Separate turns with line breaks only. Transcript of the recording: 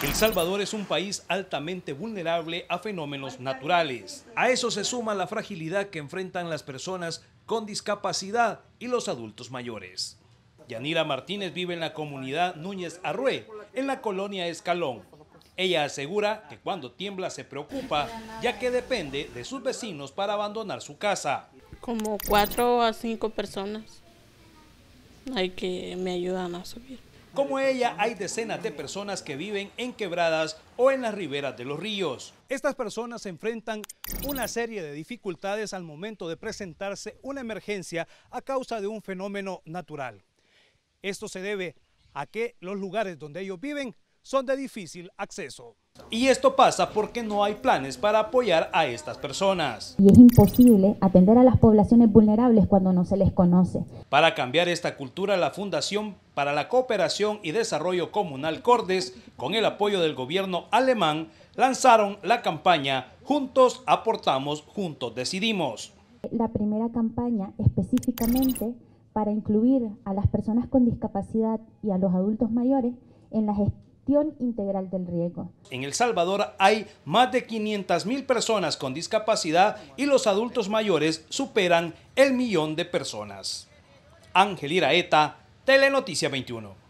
El Salvador es un país altamente vulnerable a fenómenos naturales. A eso se suma la fragilidad que enfrentan las personas con discapacidad y los adultos mayores. Yanira Martínez vive en la comunidad Núñez Arrué, en la colonia Escalón. Ella asegura que cuando tiembla se preocupa, ya que depende de sus vecinos para abandonar su casa.
Como cuatro a cinco personas hay que me ayudan a subir.
Como ella, hay decenas de personas que viven en quebradas o en las riberas de los ríos. Estas personas se enfrentan una serie de dificultades al momento de presentarse una emergencia a causa de un fenómeno natural. Esto se debe a que los lugares donde ellos viven son de difícil acceso. Y esto pasa porque no hay planes para apoyar a estas personas.
Y es imposible atender a las poblaciones vulnerables cuando no se les conoce.
Para cambiar esta cultura, la Fundación para la Cooperación y Desarrollo Comunal Cordes, con el apoyo del gobierno alemán, lanzaron la campaña Juntos aportamos, juntos decidimos.
La primera campaña específicamente para incluir a las personas con discapacidad y a los adultos mayores en las integral del riego.
En El Salvador hay más de mil personas con discapacidad y los adultos mayores superan el millón de personas. Ángel Iraeta, Telenoticia 21.